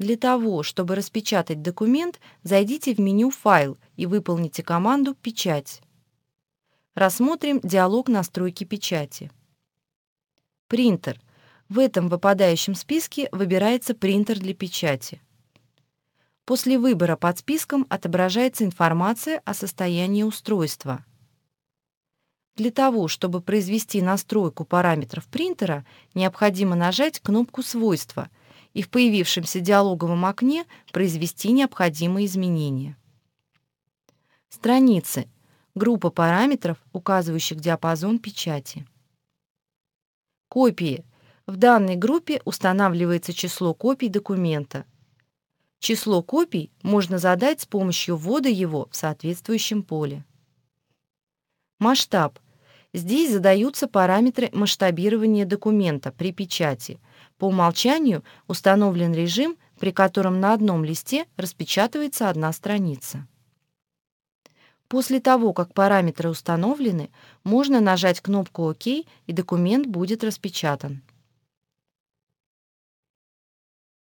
Для того, чтобы распечатать документ, зайдите в меню «Файл» и выполните команду «Печать». Рассмотрим диалог настройки печати. Принтер. В этом выпадающем списке выбирается принтер для печати. После выбора под списком отображается информация о состоянии устройства. Для того, чтобы произвести настройку параметров принтера, необходимо нажать кнопку «Свойства», и в появившемся диалоговом окне произвести необходимые изменения. Страницы. Группа параметров, указывающих диапазон печати. Копии. В данной группе устанавливается число копий документа. Число копий можно задать с помощью ввода его в соответствующем поле. Масштаб. Здесь задаются параметры масштабирования документа при печати. По умолчанию установлен режим, при котором на одном листе распечатывается одна страница. После того, как параметры установлены, можно нажать кнопку «Ок» и документ будет распечатан.